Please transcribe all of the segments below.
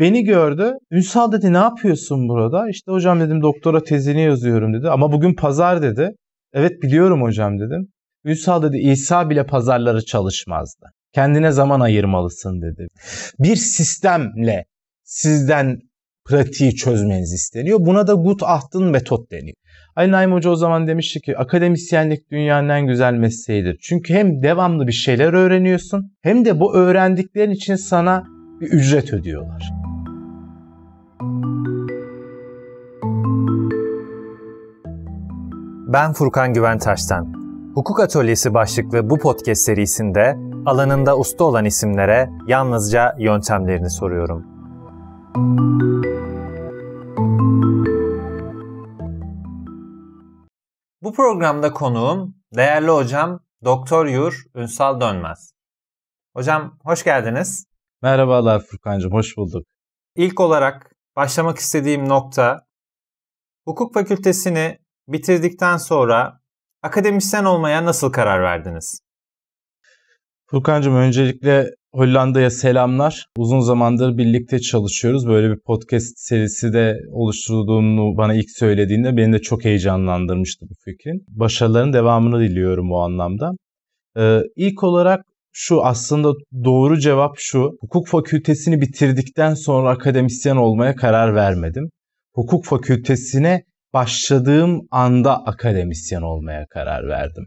Beni gördü. Ünsal dedi ne yapıyorsun burada? İşte hocam dedim doktora tezini yazıyorum dedi. Ama bugün pazar dedi. Evet biliyorum hocam dedim. Ünsal dedi İsa bile pazarları çalışmazdı. Kendine zaman ayırmalısın dedi. Bir sistemle sizden pratiği çözmeniz isteniyor. Buna da gut ahtın metot deniyor. Ali Naim Hoca o zaman demişti ki akademisyenlik dünyanın en güzel mesleğidir. Çünkü hem devamlı bir şeyler öğreniyorsun hem de bu öğrendiklerin için sana bir ücret ödüyorlar. Ben Furkan Güventaş'tan. Hukuk Atölyesi başlıklı bu podcast serisinde alanında usta olan isimlere yalnızca yöntemlerini soruyorum. Bu programda konuğum değerli hocam Doktor Yur Ünsal Dönmez. Hocam hoş geldiniz. Merhabalar Furkancığım, hoş bulduk. İlk olarak başlamak istediğim nokta Hukuk fakültesini bitirdikten sonra akademisyen olmaya nasıl karar verdiniz? Furkan'cığım öncelikle Hollanda'ya selamlar. Uzun zamandır birlikte çalışıyoruz. Böyle bir podcast serisi de oluşturduğunu bana ilk söylediğinde beni de çok heyecanlandırmıştı bu fikrin. Başarıların devamını diliyorum o anlamda. Ee, ilk olarak şu aslında doğru cevap şu. Hukuk fakültesini bitirdikten sonra akademisyen olmaya karar vermedim. Hukuk fakültesine başladığım anda akademisyen olmaya karar verdim.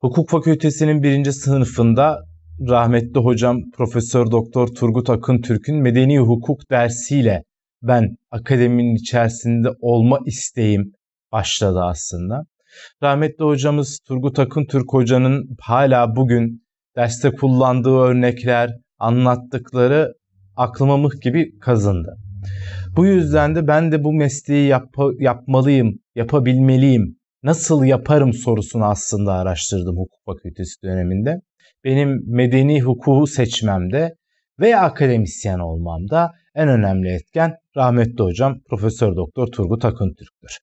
Hukuk fakültesinin birinci sınıfında rahmetli hocam Profesör Doktor Turgut Akın Türk'ün medeni hukuk dersiyle ben akademinin içerisinde olma isteğim başladı aslında. Rahmetli hocamız Turgut Akın Türk hocanın hala bugün derste kullandığı örnekler, anlattıkları aklıma mıh gibi kazındı. Bu yüzden de ben de bu mesleği yap yapmalıyım, yapabilmeliyim. Nasıl yaparım sorusunu aslında araştırdım hukuk fakültesi döneminde. Benim medeni hukuku seçmemde veya akademisyen olmamda en önemli etken rahmetli hocam Profesör Doktor Turgut Akıntürk'tür.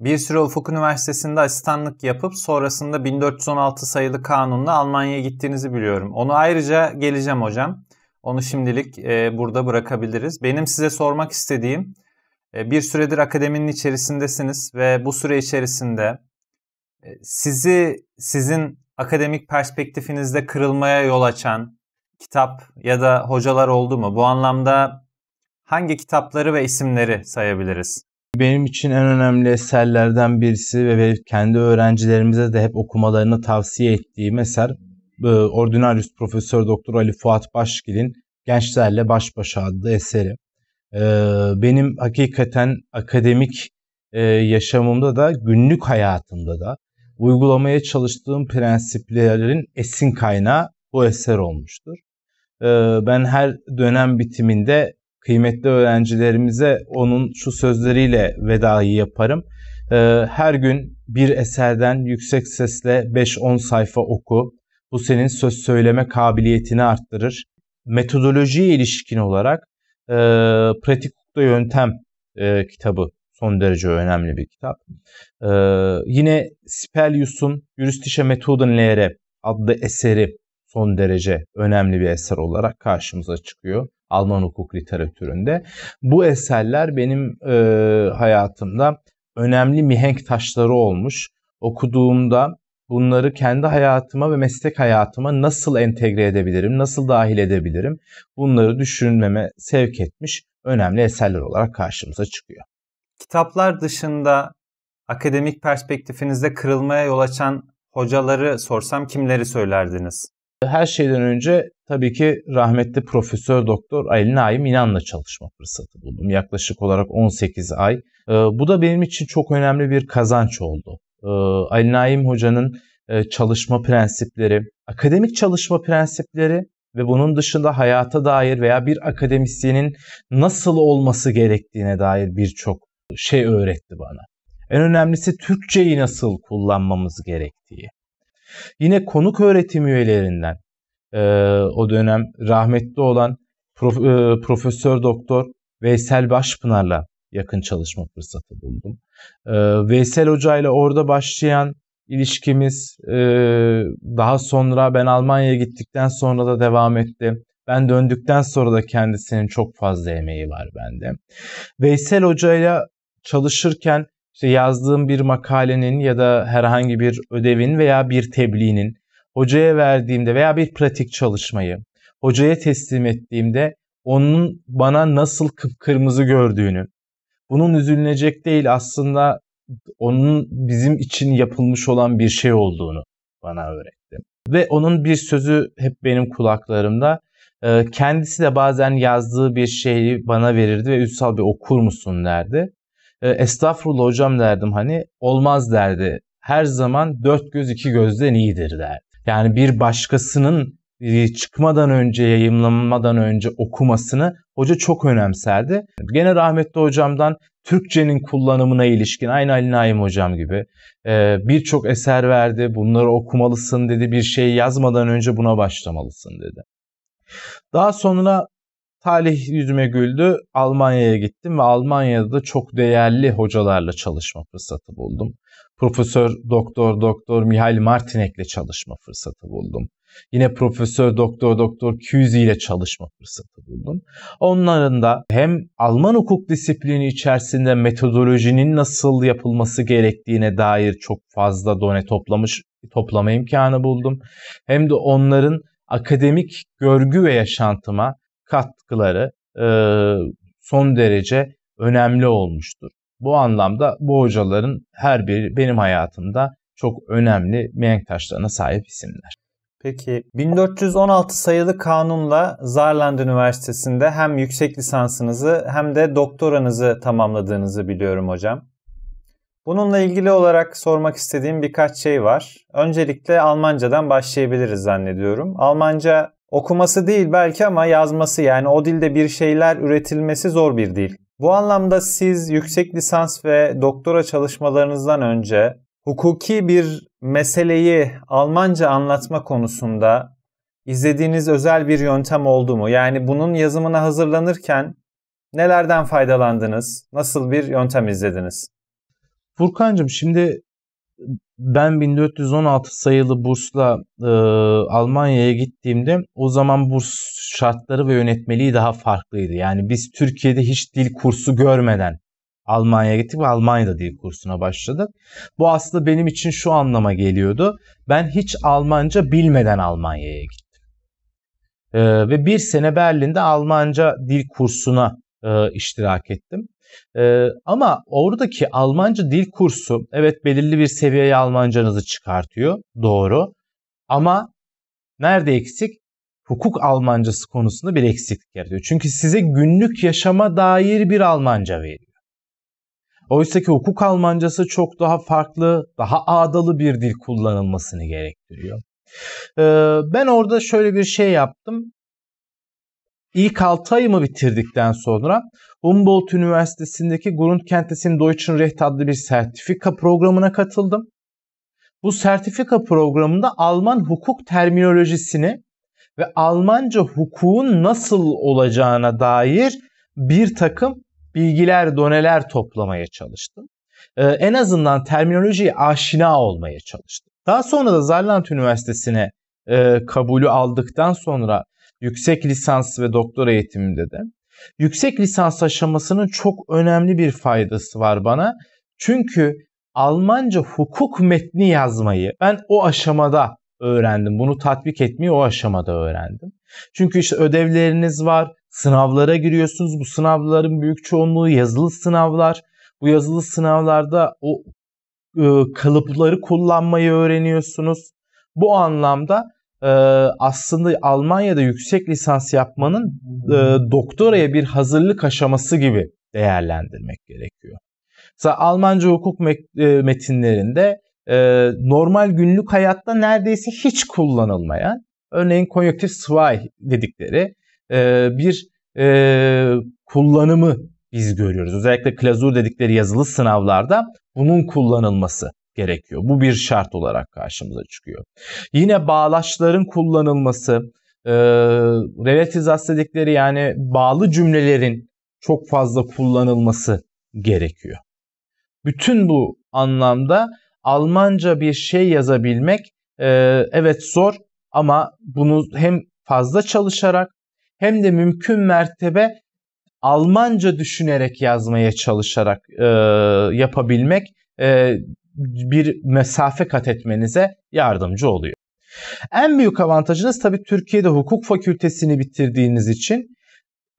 Bir süre Ufuk Üniversitesi'nde asistanlık yapıp sonrasında 1416 sayılı kanunla Almanya'ya gittiğinizi biliyorum. Onu ayrıca geleceğim hocam. Onu şimdilik e, burada bırakabiliriz. Benim size sormak istediğim e, bir süredir akademinin içerisindesiniz ve bu süre içerisinde e, sizi sizin akademik perspektifinizde kırılmaya yol açan kitap ya da hocalar oldu mu? Bu anlamda hangi kitapları ve isimleri sayabiliriz? Benim için en önemli eserlerden birisi ve kendi öğrencilerimize de hep okumalarını tavsiye ettiğim eser e, Ordinarius Profesör Doktor Ali Fuat Başgil'in Gençlerle Baş Başa adlı eseri. E, benim hakikaten akademik e, yaşamımda da günlük hayatımda da uygulamaya çalıştığım prensiplerin esin kaynağı bu eser olmuştur. E, ben her dönem bitiminde kıymetli öğrencilerimize onun şu sözleriyle vedayı yaparım. E, her gün bir eserden yüksek sesle 5-10 sayfa oku. Bu senin söz söyleme kabiliyetini arttırır. Metodolojiye ilişkin olarak e, Pratik Hukukta Yöntem e, kitabı son derece önemli bir kitap. E, yine Spelius'un Juristişe Methodenlehre adlı eseri son derece önemli bir eser olarak karşımıza çıkıyor. Alman hukuk literatüründe. Bu eserler benim e, hayatımda önemli mihenk taşları olmuş. Okuduğumda bunları kendi hayatıma ve meslek hayatıma nasıl entegre edebilirim, nasıl dahil edebilirim bunları düşünmeme sevk etmiş önemli eserler olarak karşımıza çıkıyor. Kitaplar dışında akademik perspektifinizde kırılmaya yol açan hocaları sorsam kimleri söylerdiniz? Her şeyden önce tabii ki rahmetli Profesör Doktor Ali Naim İnan'la çalışma fırsatı buldum. Yaklaşık olarak 18 ay. Ee, bu da benim için çok önemli bir kazanç oldu e, Ali Naim Hoca'nın e, çalışma prensipleri, akademik çalışma prensipleri ve bunun dışında hayata dair veya bir akademisyenin nasıl olması gerektiğine dair birçok şey öğretti bana. En önemlisi Türkçeyi nasıl kullanmamız gerektiği. Yine konuk öğretim üyelerinden e, o dönem rahmetli olan Prof, e, Profesör Doktor Veysel Başpınar'la yakın çalışma fırsatı buldum. E, Veysel Hoca ile orada başlayan ilişkimiz e, daha sonra ben Almanya'ya gittikten sonra da devam etti. Ben döndükten sonra da kendisinin çok fazla emeği var bende. Veysel Hoca ile çalışırken işte yazdığım bir makalenin ya da herhangi bir ödevin veya bir tebliğinin hocaya verdiğimde veya bir pratik çalışmayı hocaya teslim ettiğimde onun bana nasıl kıpkırmızı gördüğünü, bunun üzülünecek değil aslında onun bizim için yapılmış olan bir şey olduğunu bana öğretti. Ve onun bir sözü hep benim kulaklarımda. Ee, kendisi de bazen yazdığı bir şeyi bana verirdi ve Ünsal bir okur musun derdi. Ee, estağfurullah hocam derdim hani olmaz derdi. Her zaman dört göz iki gözden iyidir derdi. Yani bir başkasının e, çıkmadan önce, yayımlanmadan önce okumasını hoca çok önemserdi. Gene rahmetli hocamdan Türkçenin kullanımına ilişkin aynı Ali Naim hocam gibi e, birçok eser verdi. Bunları okumalısın dedi. Bir şey yazmadan önce buna başlamalısın dedi. Daha sonra talih yüzüme güldü. Almanya'ya gittim ve Almanya'da da çok değerli hocalarla çalışma fırsatı buldum. Profesör Doktor Doktor Mihail Martinek'le çalışma fırsatı buldum. Yine Profesör Doktor Doktor Küzi ile çalışma fırsatı buldum. Onların da hem Alman hukuk disiplini içerisinde metodolojinin nasıl yapılması gerektiğine dair çok fazla done toplamış toplama imkanı buldum. Hem de onların akademik görgü ve yaşantıma katkıları e, son derece önemli olmuştur. Bu anlamda bu hocaların her biri benim hayatımda çok önemli mihenk taşlarına sahip isimler. Peki 1416 sayılı kanunla Saarland Üniversitesi'nde hem yüksek lisansınızı hem de doktoranızı tamamladığınızı biliyorum hocam. Bununla ilgili olarak sormak istediğim birkaç şey var. Öncelikle Almancadan başlayabiliriz zannediyorum. Almanca okuması değil belki ama yazması yani o dilde bir şeyler üretilmesi zor bir dil. Bu anlamda siz yüksek lisans ve doktora çalışmalarınızdan önce hukuki bir meseleyi Almanca anlatma konusunda izlediğiniz özel bir yöntem oldu mu? Yani bunun yazımına hazırlanırken nelerden faydalandınız? Nasıl bir yöntem izlediniz? Furkan'cığım şimdi ben 1416 sayılı bursla e, Almanya'ya gittiğimde o zaman burs şartları ve yönetmeliği daha farklıydı. Yani biz Türkiye'de hiç dil kursu görmeden Almanya'ya gittik ve Almanya'da dil kursuna başladık. Bu aslında benim için şu anlama geliyordu. Ben hiç Almanca bilmeden Almanya'ya gittim. Ee, ve bir sene Berlin'de Almanca dil kursuna e, iştirak ettim. Ee, ama oradaki Almanca dil kursu evet belirli bir seviyeye Almancanızı çıkartıyor doğru. Ama nerede eksik? Hukuk Almancası konusunda bir eksiklik yaratıyor. Çünkü size günlük yaşama dair bir Almanca veriyor. Oysa ki hukuk Almancası çok daha farklı, daha ağdalı bir dil kullanılmasını gerektiriyor. Ee, ben orada şöyle bir şey yaptım. İlk 6 ayımı bitirdikten sonra Humboldt Üniversitesi'ndeki Grundkenntnis in Deutschen Recht adlı bir sertifika programına katıldım. Bu sertifika programında Alman hukuk terminolojisini ve Almanca hukukun nasıl olacağına dair bir takım bilgiler, doneler toplamaya çalıştım. Ee, en azından terminolojiye aşina olmaya çalıştım. Daha sonra da Zarland Üniversitesi'ne e, kabulü aldıktan sonra yüksek lisans ve doktora eğitimimde de yüksek lisans aşamasının çok önemli bir faydası var bana. Çünkü Almanca hukuk metni yazmayı ben o aşamada öğrendim. Bunu tatbik etmeyi o aşamada öğrendim. Çünkü işte ödevleriniz var, Sınavlara giriyorsunuz. Bu sınavların büyük çoğunluğu yazılı sınavlar. Bu yazılı sınavlarda o e, kalıpları kullanmayı öğreniyorsunuz. Bu anlamda e, aslında Almanya'da yüksek lisans yapmanın e, doktoraya bir hazırlık aşaması gibi değerlendirmek gerekiyor. Mesela Almanca hukuk e, metinlerinde e, normal günlük hayatta neredeyse hiç kullanılmayan örneğin konjüktif zwei dedikleri ee, bir e, kullanımı biz görüyoruz. Özellikle klazur dedikleri yazılı sınavlarda bunun kullanılması gerekiyor. Bu bir şart olarak karşımıza çıkıyor. Yine bağlaçların kullanılması, e, relativizasyon dedikleri yani bağlı cümlelerin çok fazla kullanılması gerekiyor. Bütün bu anlamda Almanca bir şey yazabilmek e, evet zor ama bunu hem fazla çalışarak hem de mümkün mertebe Almanca düşünerek yazmaya çalışarak e, yapabilmek e, bir mesafe kat etmenize yardımcı oluyor. En büyük avantajınız tabii Türkiye'de hukuk fakültesini bitirdiğiniz için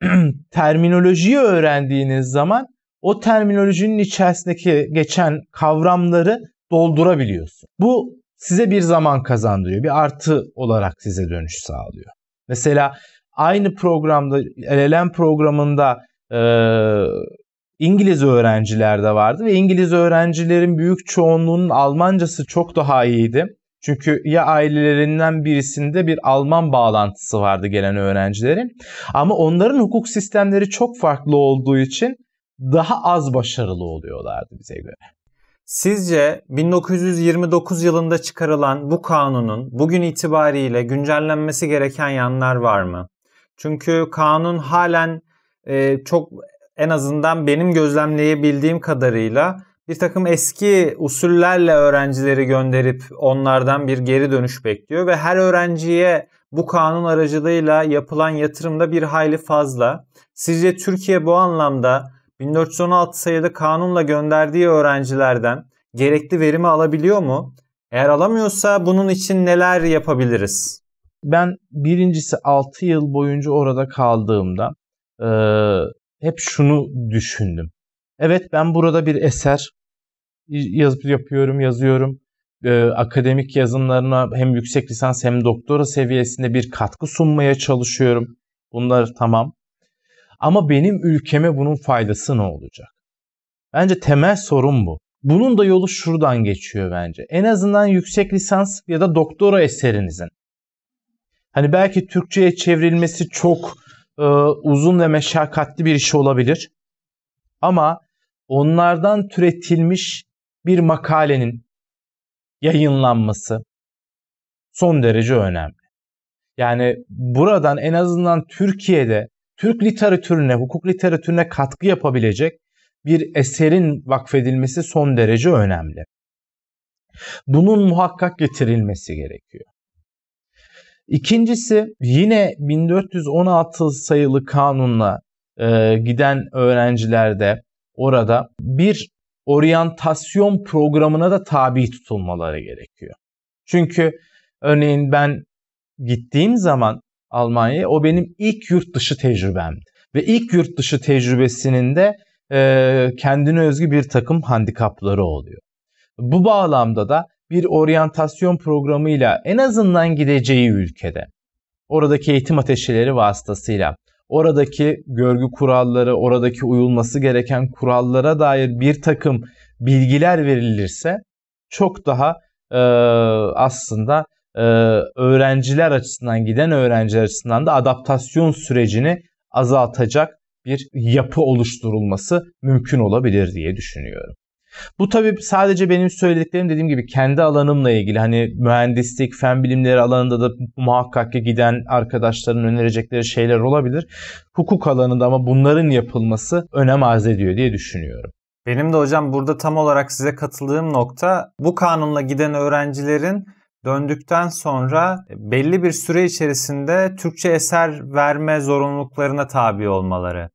terminolojiyi öğrendiğiniz zaman o terminolojinin içerisindeki geçen kavramları doldurabiliyorsun. Bu size bir zaman kazandırıyor. Bir artı olarak size dönüş sağlıyor. Mesela aynı programda LLM programında e, İngiliz öğrenciler de vardı ve İngiliz öğrencilerin büyük çoğunluğunun Almancası çok daha iyiydi. Çünkü ya ailelerinden birisinde bir Alman bağlantısı vardı gelen öğrencilerin. Ama onların hukuk sistemleri çok farklı olduğu için daha az başarılı oluyorlardı bize göre. Sizce 1929 yılında çıkarılan bu kanunun bugün itibariyle güncellenmesi gereken yanlar var mı? Çünkü kanun halen e, çok en azından benim gözlemleyebildiğim kadarıyla bir takım eski usullerle öğrencileri gönderip onlardan bir geri dönüş bekliyor ve her öğrenciye bu kanun aracılığıyla yapılan yatırımda bir hayli fazla. Sizce Türkiye bu anlamda 1416 sayılı kanunla gönderdiği öğrencilerden gerekli verimi alabiliyor mu? Eğer alamıyorsa bunun için neler yapabiliriz? ben birincisi 6 yıl boyunca orada kaldığımda e, hep şunu düşündüm. Evet ben burada bir eser yazıp yapıyorum, yazıyorum. E, akademik yazımlarına hem yüksek lisans hem doktora seviyesinde bir katkı sunmaya çalışıyorum. Bunlar tamam. Ama benim ülkeme bunun faydası ne olacak? Bence temel sorun bu. Bunun da yolu şuradan geçiyor bence. En azından yüksek lisans ya da doktora eserinizin Hani belki Türkçe'ye çevrilmesi çok e, uzun ve meşakkatli bir iş olabilir. Ama onlardan türetilmiş bir makalenin yayınlanması son derece önemli. Yani buradan en azından Türkiye'de Türk literatürüne, hukuk literatürüne katkı yapabilecek bir eserin vakfedilmesi son derece önemli. Bunun muhakkak getirilmesi gerekiyor. İkincisi yine 1416 sayılı kanunla e, giden öğrencilerde orada bir oryantasyon programına da tabi tutulmaları gerekiyor. Çünkü örneğin ben gittiğim zaman Almanya'ya o benim ilk yurt dışı tecrübem Ve ilk yurt dışı tecrübesinin de e, kendine özgü bir takım handikapları oluyor. Bu bağlamda da bir oryantasyon programıyla en azından gideceği ülkede, oradaki eğitim ateşileri vasıtasıyla, oradaki görgü kuralları, oradaki uyulması gereken kurallara dair bir takım bilgiler verilirse çok daha e, aslında e, öğrenciler açısından giden öğrenciler açısından da adaptasyon sürecini azaltacak bir yapı oluşturulması mümkün olabilir diye düşünüyorum. Bu tabii sadece benim söylediklerim dediğim gibi kendi alanımla ilgili. Hani mühendislik, fen bilimleri alanında da muhakkak ki giden arkadaşların önerecekleri şeyler olabilir. Hukuk alanında ama bunların yapılması önem arz ediyor diye düşünüyorum. Benim de hocam burada tam olarak size katıldığım nokta bu kanunla giden öğrencilerin döndükten sonra belli bir süre içerisinde Türkçe eser verme zorunluluklarına tabi olmaları.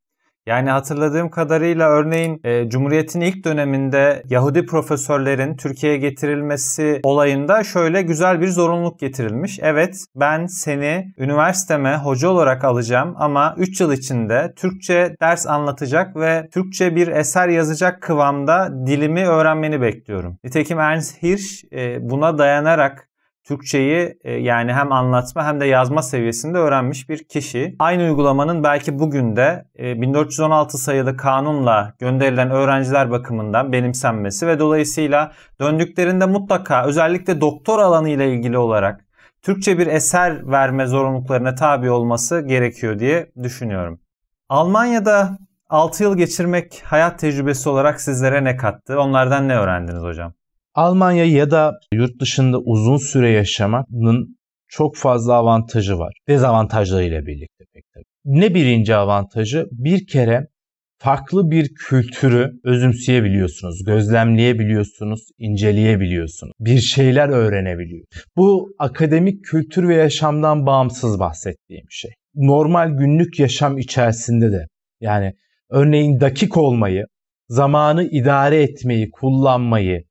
Yani hatırladığım kadarıyla örneğin e, Cumhuriyet'in ilk döneminde Yahudi profesörlerin Türkiye'ye getirilmesi olayında şöyle güzel bir zorunluluk getirilmiş. Evet ben seni üniversiteme hoca olarak alacağım ama 3 yıl içinde Türkçe ders anlatacak ve Türkçe bir eser yazacak kıvamda dilimi öğrenmeni bekliyorum. Nitekim Ernst Hirsch e, buna dayanarak Türkçeyi e, yani hem anlatma hem de yazma seviyesinde öğrenmiş bir kişi. Aynı uygulamanın belki bugün de 1416 e, sayılı kanunla gönderilen öğrenciler bakımından benimsenmesi ve dolayısıyla döndüklerinde mutlaka özellikle doktor alanı ile ilgili olarak Türkçe bir eser verme zorunluluklarına tabi olması gerekiyor diye düşünüyorum. Almanya'da 6 yıl geçirmek hayat tecrübesi olarak sizlere ne kattı? Onlardan ne öğrendiniz hocam? Almanya ya da yurt dışında uzun süre yaşamanın çok fazla avantajı var. Dezavantajlarıyla birlikte pek tabii. Ne birinci avantajı? Bir kere farklı bir kültürü özümseyebiliyorsunuz, gözlemleyebiliyorsunuz, inceleyebiliyorsunuz. Bir şeyler öğrenebiliyor. Bu akademik kültür ve yaşamdan bağımsız bahsettiğim şey. Normal günlük yaşam içerisinde de yani örneğin dakik olmayı, zamanı idare etmeyi, kullanmayı,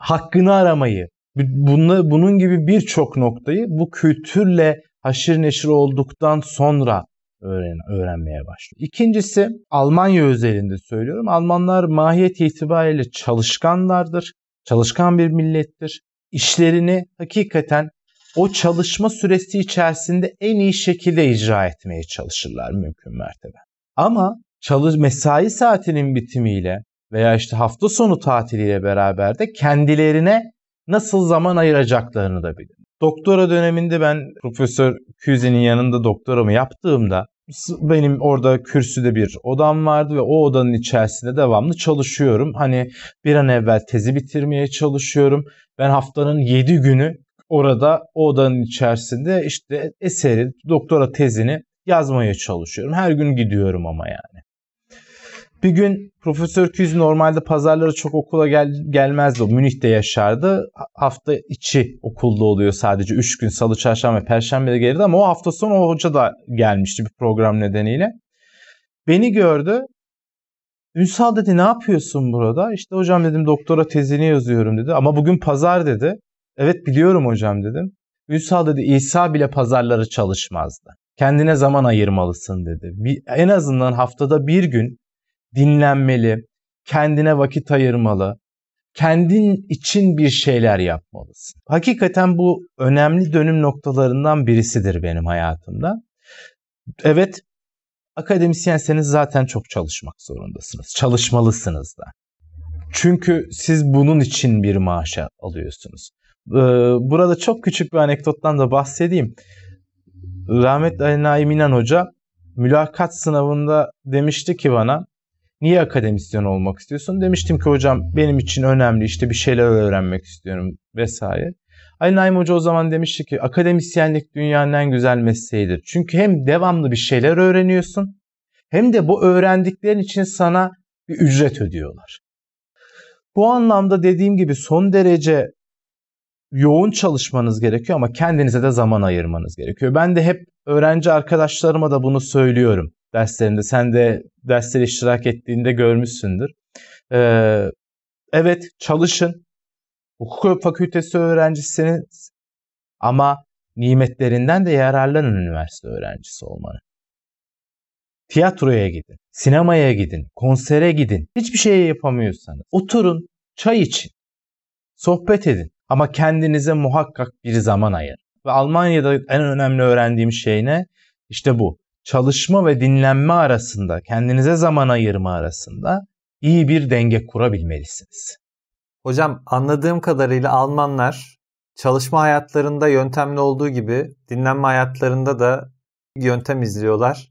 hakkını aramayı, bunla, bunun gibi birçok noktayı bu kültürle haşir neşir olduktan sonra öğren, öğrenmeye başlıyor. İkincisi Almanya özelinde söylüyorum. Almanlar mahiyet itibariyle çalışkanlardır. Çalışkan bir millettir. İşlerini hakikaten o çalışma süresi içerisinde en iyi şekilde icra etmeye çalışırlar mümkün mertebe. Ama çalış mesai saatinin bitimiyle veya işte hafta sonu tatiliyle beraber de kendilerine nasıl zaman ayıracaklarını da bilir. Doktora döneminde ben Profesör Küzi'nin yanında doktoramı yaptığımda benim orada kürsüde bir odam vardı ve o odanın içerisinde devamlı çalışıyorum. Hani bir an evvel tezi bitirmeye çalışıyorum. Ben haftanın 7 günü orada o odanın içerisinde işte eseri, doktora tezini yazmaya çalışıyorum. Her gün gidiyorum ama yani. Bir gün Profesör Küz normalde pazarları çok okula gel gelmezdi. O Münih'te yaşardı. Hafta içi okulda oluyor sadece. Üç gün salı, çarşamba ve perşembe de gelirdi ama o hafta sonu o hoca da gelmişti bir program nedeniyle. Beni gördü. Ünsal dedi ne yapıyorsun burada? İşte hocam dedim doktora tezini yazıyorum dedi. Ama bugün pazar dedi. Evet biliyorum hocam dedim. Ünsal dedi İsa bile pazarları çalışmazdı. Kendine zaman ayırmalısın dedi. Bir, en azından haftada bir gün dinlenmeli, kendine vakit ayırmalı, kendin için bir şeyler yapmalısın. Hakikaten bu önemli dönüm noktalarından birisidir benim hayatımda. Evet, akademisyenseniz zaten çok çalışmak zorundasınız. Çalışmalısınız da. Çünkü siz bunun için bir maaşa alıyorsunuz. Burada çok küçük bir anekdottan da bahsedeyim. Rahmetli Ali Naim İnan Hoca mülakat sınavında demişti ki bana niye akademisyen olmak istiyorsun? Demiştim ki hocam benim için önemli işte bir şeyler öğrenmek istiyorum vesaire. Ali Naim Hoca o zaman demişti ki akademisyenlik dünyanın en güzel mesleğidir. Çünkü hem devamlı bir şeyler öğreniyorsun hem de bu öğrendiklerin için sana bir ücret ödüyorlar. Bu anlamda dediğim gibi son derece yoğun çalışmanız gerekiyor ama kendinize de zaman ayırmanız gerekiyor. Ben de hep öğrenci arkadaşlarıma da bunu söylüyorum derslerinde. Sen de dersleri iştirak ettiğinde görmüşsündür. Ee, evet çalışın. Hukuk fakültesi öğrencisiniz ama nimetlerinden de yararlanın üniversite öğrencisi olmanın. Tiyatroya gidin, sinemaya gidin, konsere gidin. Hiçbir şey yapamıyorsanız oturun, çay için, sohbet edin. Ama kendinize muhakkak bir zaman ayırın. Ve Almanya'da en önemli öğrendiğim şey ne? İşte bu çalışma ve dinlenme arasında, kendinize zaman ayırma arasında iyi bir denge kurabilmelisiniz. Hocam anladığım kadarıyla Almanlar çalışma hayatlarında yöntemli olduğu gibi dinlenme hayatlarında da yöntem izliyorlar.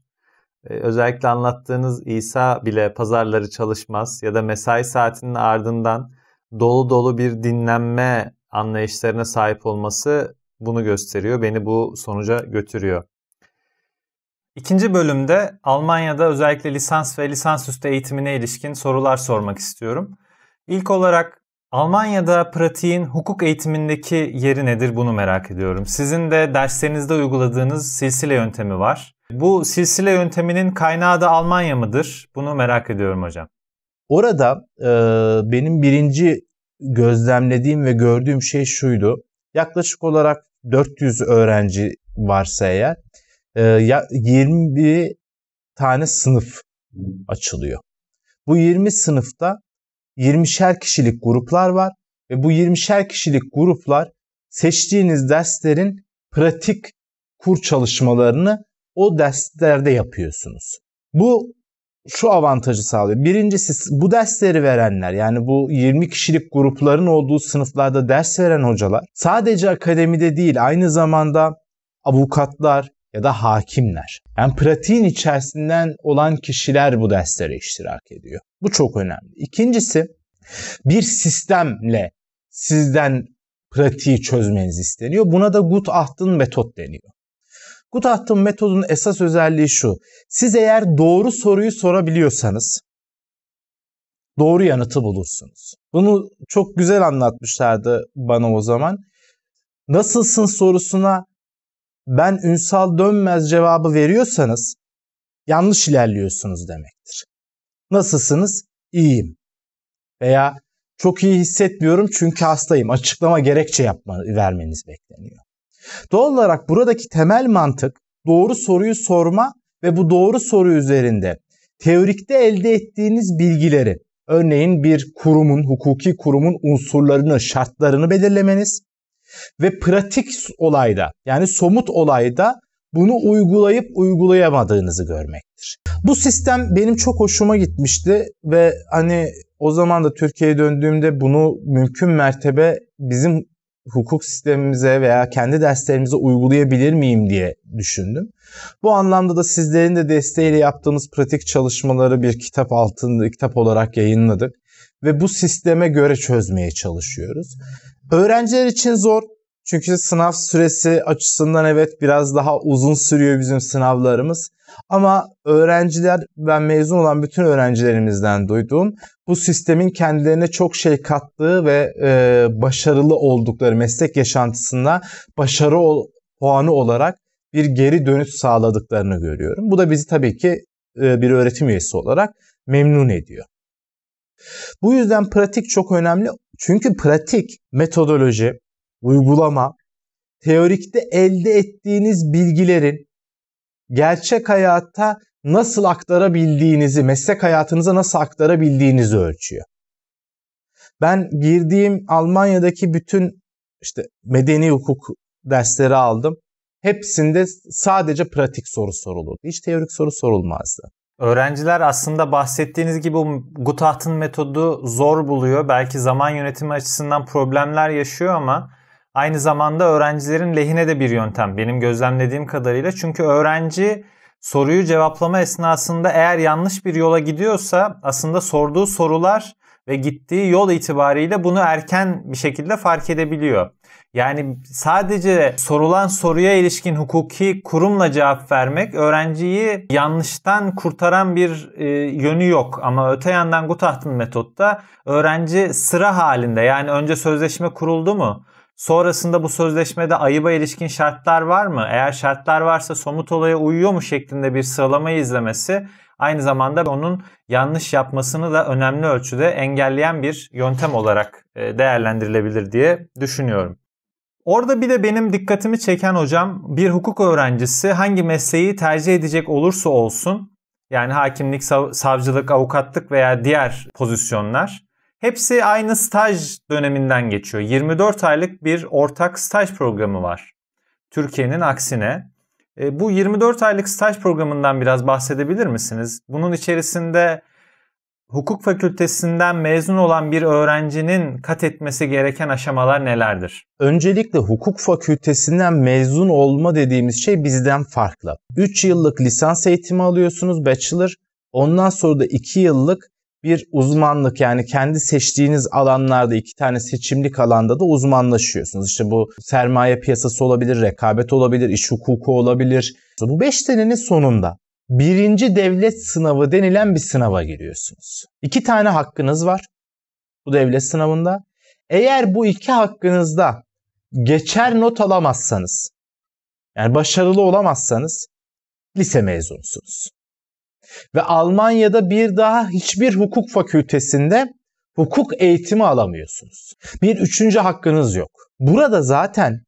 Ee, özellikle anlattığınız İsa bile pazarları çalışmaz ya da mesai saatinin ardından dolu dolu bir dinlenme anlayışlarına sahip olması bunu gösteriyor. Beni bu sonuca götürüyor. İkinci bölümde Almanya'da özellikle lisans ve lisansüstü eğitimine ilişkin sorular sormak istiyorum. İlk olarak Almanya'da pratiğin hukuk eğitimindeki yeri nedir bunu merak ediyorum. Sizin de derslerinizde uyguladığınız silsile yöntemi var. Bu silsile yönteminin kaynağı da Almanya mıdır? Bunu merak ediyorum hocam. Orada e, benim birinci gözlemlediğim ve gördüğüm şey şuydu. Yaklaşık olarak 400 öğrenci varsa eğer e, ee, 20 tane sınıf açılıyor. Bu 20 sınıfta 20'şer kişilik gruplar var ve bu 20'şer kişilik gruplar seçtiğiniz derslerin pratik kur çalışmalarını o derslerde yapıyorsunuz. Bu şu avantajı sağlıyor. Birincisi bu dersleri verenler yani bu 20 kişilik grupların olduğu sınıflarda ders veren hocalar sadece akademide değil aynı zamanda avukatlar, ya da hakimler. Yani pratiğin içerisinden olan kişiler bu derslere iştirak ediyor. Bu çok önemli. İkincisi bir sistemle sizden pratiği çözmeniz isteniyor. Buna da Gutachten metot deniyor. Gutachten metodun esas özelliği şu. Siz eğer doğru soruyu sorabiliyorsanız doğru yanıtı bulursunuz. Bunu çok güzel anlatmışlardı bana o zaman. Nasılsın sorusuna ben ünsal dönmez cevabı veriyorsanız yanlış ilerliyorsunuz demektir. Nasılsınız? İyiyim. Veya çok iyi hissetmiyorum çünkü hastayım. Açıklama gerekçe yapma, vermeniz bekleniyor. Doğal olarak buradaki temel mantık doğru soruyu sorma ve bu doğru soru üzerinde teorikte elde ettiğiniz bilgileri örneğin bir kurumun, hukuki kurumun unsurlarını, şartlarını belirlemeniz ve pratik olayda yani somut olayda bunu uygulayıp uygulayamadığınızı görmektir. Bu sistem benim çok hoşuma gitmişti ve hani o zaman da Türkiye'ye döndüğümde bunu mümkün mertebe bizim hukuk sistemimize veya kendi derslerimize uygulayabilir miyim diye düşündüm. Bu anlamda da sizlerin de desteğiyle yaptığımız pratik çalışmaları bir kitap altında kitap olarak yayınladık ve bu sisteme göre çözmeye çalışıyoruz. Öğrenciler için zor. Çünkü sınav süresi açısından evet biraz daha uzun sürüyor bizim sınavlarımız. Ama öğrenciler, ben mezun olan bütün öğrencilerimizden duyduğum bu sistemin kendilerine çok şey kattığı ve e, başarılı oldukları meslek yaşantısında başarı ol, puanı olarak bir geri dönüş sağladıklarını görüyorum. Bu da bizi tabii ki e, bir öğretim üyesi olarak memnun ediyor. Bu yüzden pratik çok önemli. Çünkü pratik, metodoloji, uygulama, teorikte elde ettiğiniz bilgilerin gerçek hayatta nasıl aktarabildiğinizi, meslek hayatınıza nasıl aktarabildiğinizi ölçüyor. Ben girdiğim Almanya'daki bütün işte medeni hukuk dersleri aldım. Hepsinde sadece pratik soru sorulurdu. Hiç teorik soru sorulmazdı. Öğrenciler aslında bahsettiğiniz gibi bu Gutaht'ın metodu zor buluyor. Belki zaman yönetimi açısından problemler yaşıyor ama aynı zamanda öğrencilerin lehine de bir yöntem benim gözlemlediğim kadarıyla. Çünkü öğrenci soruyu cevaplama esnasında eğer yanlış bir yola gidiyorsa aslında sorduğu sorular ve gittiği yol itibariyle bunu erken bir şekilde fark edebiliyor. Yani sadece sorulan soruya ilişkin hukuki kurumla cevap vermek öğrenciyi yanlıştan kurtaran bir e, yönü yok. Ama öte yandan Gutaht'ın metotta öğrenci sıra halinde yani önce sözleşme kuruldu mu? Sonrasında bu sözleşmede ayıba ilişkin şartlar var mı? Eğer şartlar varsa somut olaya uyuyor mu şeklinde bir sıralamayı izlemesi aynı zamanda onun yanlış yapmasını da önemli ölçüde engelleyen bir yöntem olarak e, değerlendirilebilir diye düşünüyorum. Orada bir de benim dikkatimi çeken hocam bir hukuk öğrencisi hangi mesleği tercih edecek olursa olsun yani hakimlik, savcılık, avukatlık veya diğer pozisyonlar hepsi aynı staj döneminden geçiyor. 24 aylık bir ortak staj programı var. Türkiye'nin aksine. E, bu 24 aylık staj programından biraz bahsedebilir misiniz? Bunun içerisinde hukuk fakültesinden mezun olan bir öğrencinin kat etmesi gereken aşamalar nelerdir? Öncelikle hukuk fakültesinden mezun olma dediğimiz şey bizden farklı. 3 yıllık lisans eğitimi alıyorsunuz bachelor. Ondan sonra da 2 yıllık bir uzmanlık yani kendi seçtiğiniz alanlarda iki tane seçimlik alanda da uzmanlaşıyorsunuz. İşte bu sermaye piyasası olabilir, rekabet olabilir, iş hukuku olabilir. bu 5 senenin sonunda birinci devlet sınavı denilen bir sınava giriyorsunuz. İki tane hakkınız var bu devlet sınavında. Eğer bu iki hakkınızda geçer not alamazsanız, yani başarılı olamazsanız lise mezunsunuz Ve Almanya'da bir daha hiçbir hukuk fakültesinde hukuk eğitimi alamıyorsunuz. Bir üçüncü hakkınız yok. Burada zaten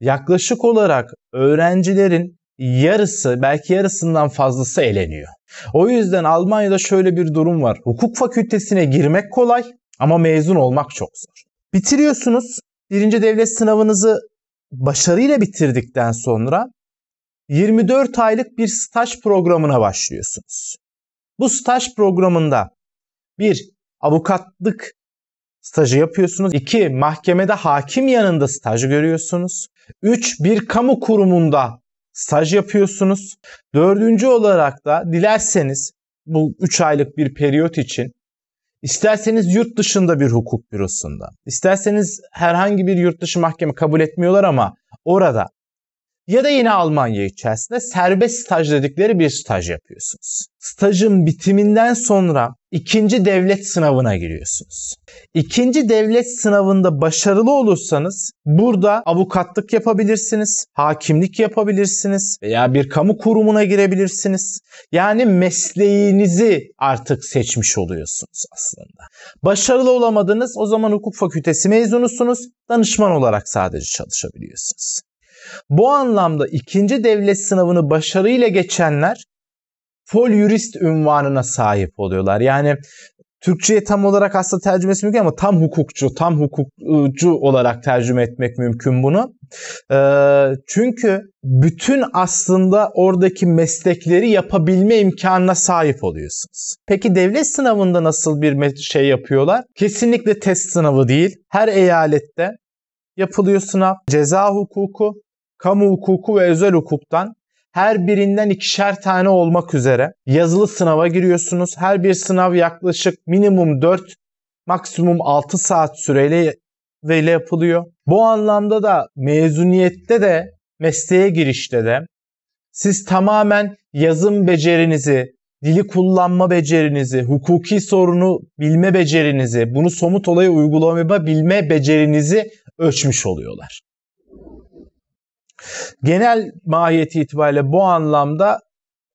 yaklaşık olarak öğrencilerin yarısı belki yarısından fazlası eleniyor. O yüzden Almanya'da şöyle bir durum var. Hukuk fakültesine girmek kolay ama mezun olmak çok zor. Bitiriyorsunuz. Birinci devlet sınavınızı başarıyla bitirdikten sonra 24 aylık bir staj programına başlıyorsunuz. Bu staj programında bir avukatlık stajı yapıyorsunuz. 2. Mahkemede hakim yanında staj görüyorsunuz. 3. Bir kamu kurumunda staj yapıyorsunuz. Dördüncü olarak da dilerseniz bu 3 aylık bir periyot için isterseniz yurt dışında bir hukuk bürosunda, isterseniz herhangi bir yurt dışı mahkeme kabul etmiyorlar ama orada ya da yine Almanya içerisinde serbest staj dedikleri bir staj yapıyorsunuz. Stajın bitiminden sonra ikinci devlet sınavına giriyorsunuz. İkinci devlet sınavında başarılı olursanız burada avukatlık yapabilirsiniz, hakimlik yapabilirsiniz veya bir kamu kurumuna girebilirsiniz. Yani mesleğinizi artık seçmiş oluyorsunuz aslında. Başarılı olamadınız o zaman hukuk fakültesi mezunusunuz, danışman olarak sadece çalışabiliyorsunuz. Bu anlamda ikinci devlet sınavını başarıyla geçenler folyurist ünvanına sahip oluyorlar. Yani Türkçe'ye tam olarak aslında tercümesi mümkün ama tam hukukçu, tam hukukçu olarak tercüme etmek mümkün bunu. Ee, çünkü bütün aslında oradaki meslekleri yapabilme imkanına sahip oluyorsunuz. Peki devlet sınavında nasıl bir şey yapıyorlar? Kesinlikle test sınavı değil. Her eyalette yapılıyor sınav. Ceza hukuku, kamu hukuku ve özel hukuktan her birinden ikişer tane olmak üzere yazılı sınava giriyorsunuz. Her bir sınav yaklaşık minimum 4, maksimum 6 saat süreyle ile yapılıyor. Bu anlamda da mezuniyette de mesleğe girişte de siz tamamen yazım becerinizi, dili kullanma becerinizi, hukuki sorunu bilme becerinizi, bunu somut olaya uygulama bilme becerinizi ölçmüş oluyorlar. Genel mahiyeti itibariyle bu anlamda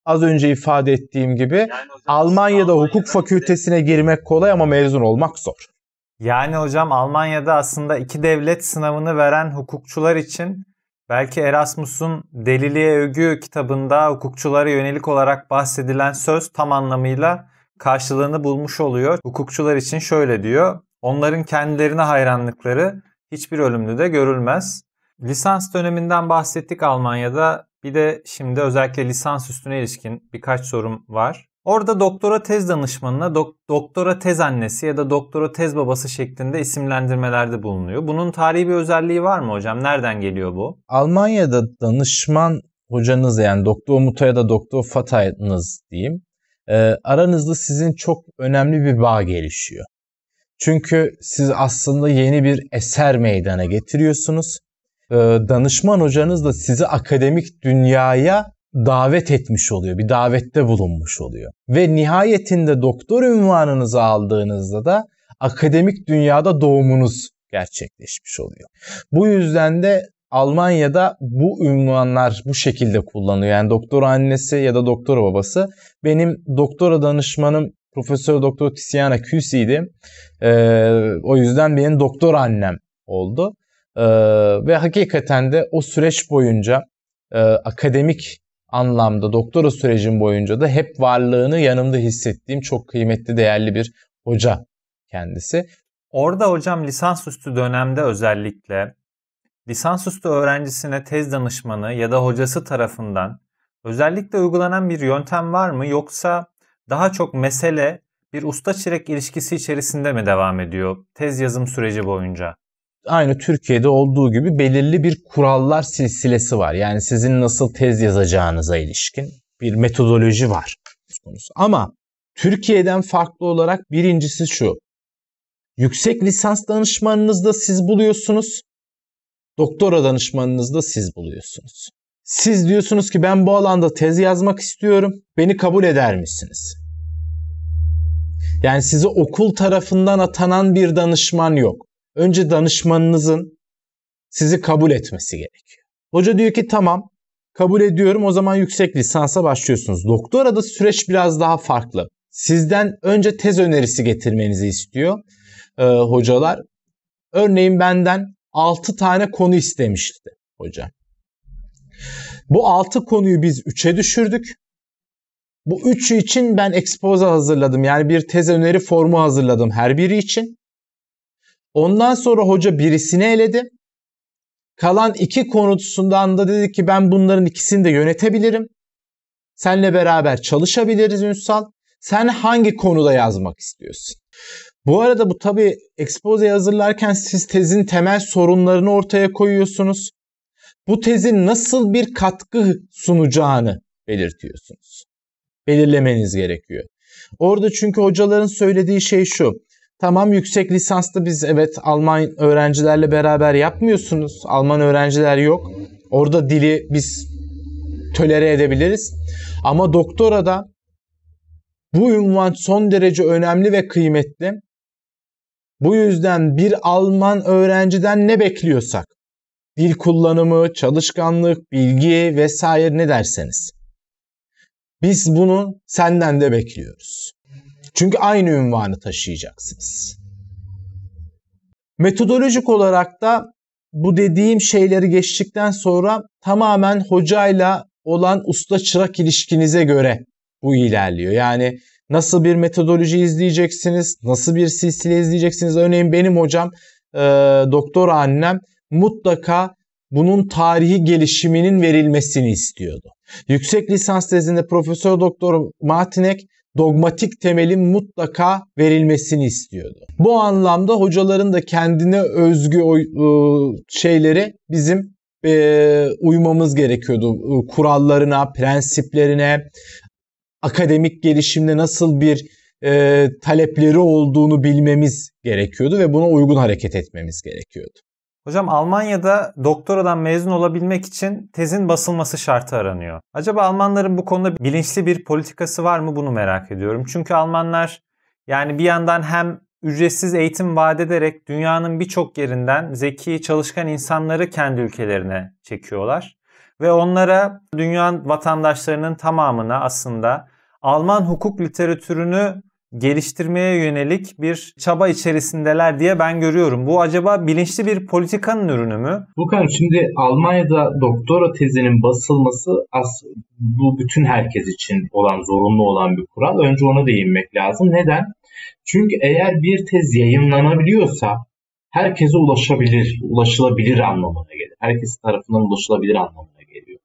az önce ifade ettiğim gibi yani hocam, Almanya'da hukuk Almanya'da fakültesine girmek kolay ama mezun olmak zor. Yani hocam Almanya'da aslında iki devlet sınavını veren hukukçular için belki Erasmus'un Deliliğe Övgü kitabında hukukçulara yönelik olarak bahsedilen söz tam anlamıyla karşılığını bulmuş oluyor. Hukukçular için şöyle diyor. Onların kendilerine hayranlıkları hiçbir ölümlü de görülmez. Lisans döneminden bahsettik Almanya'da. Bir de şimdi özellikle lisans üstüne ilişkin birkaç sorum var. Orada doktora tez danışmanına dok- doktora tez annesi ya da doktora tez babası şeklinde isimlendirmelerde bulunuyor. Bunun tarihi bir özelliği var mı hocam? Nereden geliyor bu? Almanya'da danışman hocanız yani doktor Muta ya da doktor Fatay'ınız diyeyim. E, aranızda sizin çok önemli bir bağ gelişiyor. Çünkü siz aslında yeni bir eser meydana getiriyorsunuz ee, danışman hocanız da sizi akademik dünyaya davet etmiş oluyor. Bir davette bulunmuş oluyor. Ve nihayetinde doktor ünvanınızı aldığınızda da akademik dünyada doğumunuz gerçekleşmiş oluyor. Bu yüzden de Almanya'da bu ünvanlar bu şekilde kullanılıyor. Yani doktor annesi ya da doktor babası. Benim doktora danışmanım Profesör Doktor Tiziana Küsi'ydi. Ee, o yüzden benim doktor annem oldu. Ee, ve hakikaten de o süreç boyunca e, akademik anlamda doktora sürecim boyunca da hep varlığını yanımda hissettiğim çok kıymetli değerli bir hoca kendisi. Orada hocam lisansüstü dönemde özellikle lisansüstü öğrencisine tez danışmanı ya da hocası tarafından özellikle uygulanan bir yöntem var mı yoksa daha çok mesele bir usta çirek ilişkisi içerisinde mi devam ediyor tez yazım süreci boyunca? aynı Türkiye'de olduğu gibi belirli bir kurallar silsilesi var. Yani sizin nasıl tez yazacağınıza ilişkin bir metodoloji var. Konusu. Ama Türkiye'den farklı olarak birincisi şu. Yüksek lisans danışmanınızda siz buluyorsunuz. Doktora danışmanınızda siz buluyorsunuz. Siz diyorsunuz ki ben bu alanda tez yazmak istiyorum. Beni kabul eder misiniz? Yani size okul tarafından atanan bir danışman yok önce danışmanınızın sizi kabul etmesi gerekiyor. Hoca diyor ki tamam kabul ediyorum o zaman yüksek lisansa başlıyorsunuz. Doktora da süreç biraz daha farklı. Sizden önce tez önerisi getirmenizi istiyor e, hocalar. Örneğin benden 6 tane konu istemişti hocam. Bu 6 konuyu biz 3'e düşürdük. Bu üçü için ben expose hazırladım. Yani bir tez öneri formu hazırladım her biri için. Ondan sonra hoca birisini eledi. Kalan iki konusundan da dedi ki ben bunların ikisini de yönetebilirim. Senle beraber çalışabiliriz Ünsal. Sen hangi konuda yazmak istiyorsun? Bu arada bu tabi expose hazırlarken siz tezin temel sorunlarını ortaya koyuyorsunuz. Bu tezin nasıl bir katkı sunacağını belirtiyorsunuz. Belirlemeniz gerekiyor. Orada çünkü hocaların söylediği şey şu. Tamam yüksek lisansta biz evet Alman öğrencilerle beraber yapmıyorsunuz. Alman öğrenciler yok. Orada dili biz tölere edebiliriz. Ama doktora da bu ünvan son derece önemli ve kıymetli. Bu yüzden bir Alman öğrenciden ne bekliyorsak, dil kullanımı, çalışkanlık, bilgi vesaire ne derseniz. Biz bunu senden de bekliyoruz. Çünkü aynı ünvanı taşıyacaksınız. Metodolojik olarak da bu dediğim şeyleri geçtikten sonra tamamen hocayla olan usta çırak ilişkinize göre bu ilerliyor. Yani nasıl bir metodoloji izleyeceksiniz, nasıl bir silsile izleyeceksiniz. Örneğin benim hocam, e, doktor annem mutlaka bunun tarihi gelişiminin verilmesini istiyordu. Yüksek lisans tezinde Profesör Doktor Martinek dogmatik temelin mutlaka verilmesini istiyordu. Bu anlamda hocaların da kendine özgü e, şeyleri bizim e, uymamız gerekiyordu. E, kurallarına, prensiplerine, akademik gelişimde nasıl bir talepleri olduğunu bilmemiz gerekiyordu ve buna uygun hareket etmemiz gerekiyordu. Hocam Almanya'da doktoradan mezun olabilmek için tezin basılması şartı aranıyor. Acaba Almanların bu konuda bilinçli bir politikası var mı bunu merak ediyorum. Çünkü Almanlar yani bir yandan hem ücretsiz eğitim vaat ederek dünyanın birçok yerinden zeki, çalışkan insanları kendi ülkelerine çekiyorlar. Ve onlara dünya vatandaşlarının tamamına aslında Alman hukuk literatürünü geliştirmeye yönelik bir çaba içerisindeler diye ben görüyorum. Bu acaba bilinçli bir politikanın ürünü mü? Bakın şimdi Almanya'da doktora tezinin basılması as bu bütün herkes için olan zorunlu olan bir kural. Önce ona değinmek lazım. Neden? Çünkü eğer bir tez yayınlanabiliyorsa herkese ulaşabilir, ulaşılabilir anlamına gelir. Herkes tarafından ulaşılabilir anlamına geliyor.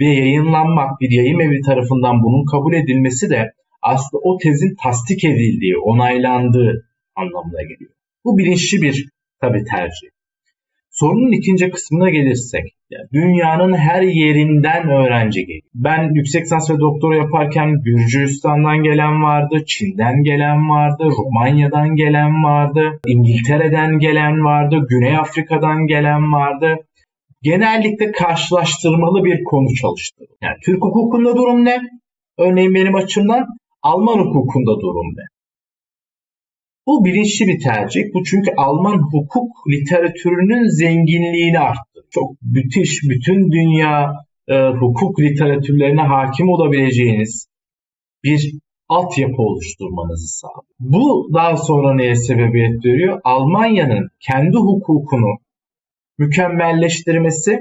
Ve yayınlanmak bir yayın evi tarafından bunun kabul edilmesi de aslında o tezin tasdik edildiği, onaylandığı anlamına geliyor. Bu bilinçli bir tabi tercih. Sorunun ikinci kısmına gelirsek, yani dünyanın her yerinden öğrenci geliyor. Ben yüksek lisans ve doktora yaparken Gürcistan'dan gelen vardı, Çin'den gelen vardı, Romanya'dan gelen vardı, İngiltere'den gelen vardı, Güney Afrika'dan gelen vardı. Genellikle karşılaştırmalı bir konu çalıştırdım. Yani Türk hukukunda durum ne? Örneğin benim açımdan Alman hukukunda durum ne? Bu bilinçli bir tercih. Bu çünkü Alman hukuk literatürünün zenginliğini arttı. Çok müthiş, bütün dünya e, hukuk literatürlerine hakim olabileceğiniz bir altyapı oluşturmanızı sağlıyor. Bu daha sonra neye sebebiyet veriyor? Almanya'nın kendi hukukunu mükemmelleştirmesi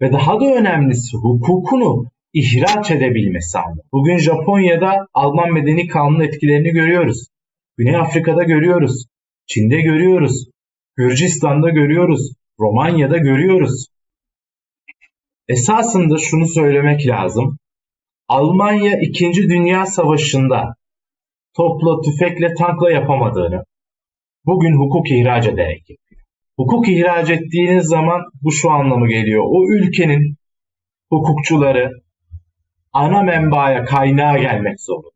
ve daha da önemlisi hukukunu ihraç edebilmesi halinde. Bugün Japonya'da Alman medeni kanunun etkilerini görüyoruz. Güney Afrika'da görüyoruz. Çin'de görüyoruz. Gürcistan'da görüyoruz. Romanya'da görüyoruz. Esasında şunu söylemek lazım. Almanya 2. Dünya Savaşı'nda topla, tüfekle, tankla yapamadığını bugün hukuk ihraç ederek yapıyor. Hukuk ihraç ettiğiniz zaman bu şu anlamı geliyor. O ülkenin hukukçuları, ana menbaaya kaynağa gelmek zorunda.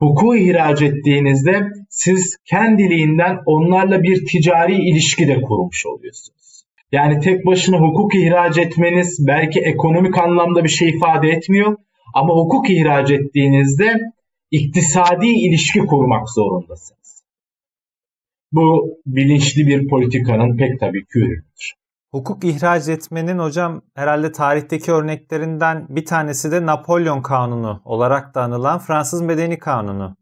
Hukuku ihraç ettiğinizde siz kendiliğinden onlarla bir ticari ilişki de kurmuş oluyorsunuz. Yani tek başına hukuk ihraç etmeniz belki ekonomik anlamda bir şey ifade etmiyor ama hukuk ihraç ettiğinizde iktisadi ilişki kurmak zorundasınız. Bu bilinçli bir politikanın pek tabii ki ürünüdür. Hukuk ihraç etmenin hocam herhalde tarihteki örneklerinden bir tanesi de Napolyon Kanunu olarak da anılan Fransız Medeni Kanunu.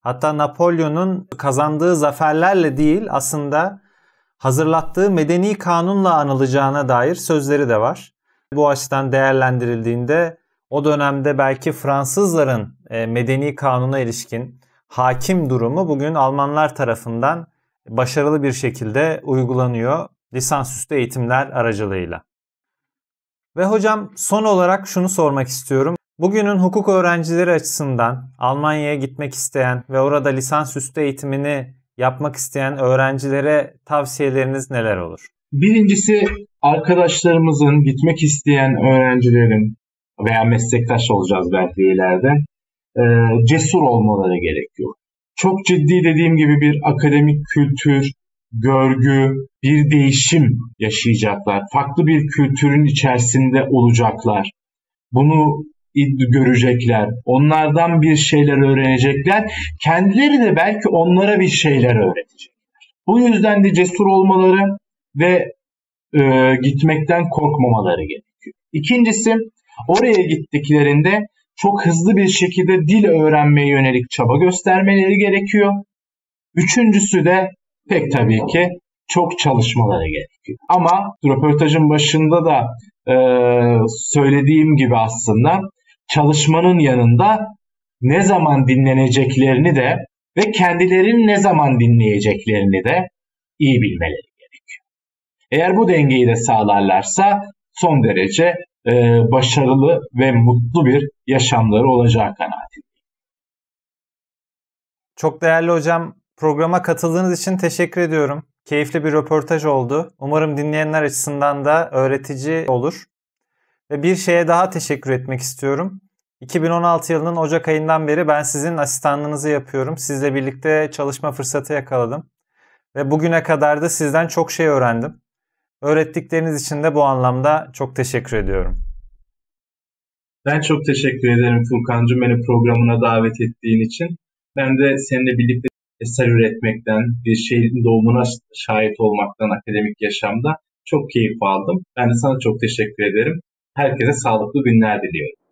Hatta Napolyon'un kazandığı zaferlerle değil aslında hazırlattığı medeni kanunla anılacağına dair sözleri de var. Bu açıdan değerlendirildiğinde o dönemde belki Fransızların e, medeni kanuna ilişkin hakim durumu bugün Almanlar tarafından başarılı bir şekilde uygulanıyor lisansüstü eğitimler aracılığıyla. Ve hocam son olarak şunu sormak istiyorum. Bugünün hukuk öğrencileri açısından Almanya'ya gitmek isteyen ve orada lisansüstü eğitimini yapmak isteyen öğrencilere tavsiyeleriniz neler olur? Birincisi arkadaşlarımızın, gitmek isteyen öğrencilerin veya meslektaş olacağız belki ileride e, cesur olmaları gerekiyor. Çok ciddi dediğim gibi bir akademik kültür, görgü, bir değişim yaşayacaklar. Farklı bir kültürün içerisinde olacaklar. Bunu görecekler. Onlardan bir şeyler öğrenecekler. Kendileri de belki onlara bir şeyler öğretecekler. Bu yüzden de cesur olmaları ve e, gitmekten korkmamaları gerekiyor. İkincisi oraya gittiklerinde çok hızlı bir şekilde dil öğrenmeye yönelik çaba göstermeleri gerekiyor. Üçüncüsü de pek tabii ki çok çalışmalara gerekiyor. Ama röportajın başında da e, söylediğim gibi aslında çalışmanın yanında ne zaman dinleneceklerini de ve kendilerinin ne zaman dinleyeceklerini de iyi bilmeleri gerekiyor. Eğer bu dengeyi de sağlarlarsa son derece e, başarılı ve mutlu bir yaşamları olacağı kanaatindeyim. Çok değerli hocam Programa katıldığınız için teşekkür ediyorum. Keyifli bir röportaj oldu. Umarım dinleyenler açısından da öğretici olur. Ve bir şeye daha teşekkür etmek istiyorum. 2016 yılının Ocak ayından beri ben sizin asistanlığınızı yapıyorum. Sizle birlikte çalışma fırsatı yakaladım. Ve bugüne kadar da sizden çok şey öğrendim. Öğrettikleriniz için de bu anlamda çok teşekkür ediyorum. Ben çok teşekkür ederim Furkan'cığım beni programına davet ettiğin için. Ben de seninle birlikte eser üretmekten, bir şeyin doğumuna şahit olmaktan akademik yaşamda çok keyif aldım. Ben de sana çok teşekkür ederim. Herkese sağlıklı günler diliyorum.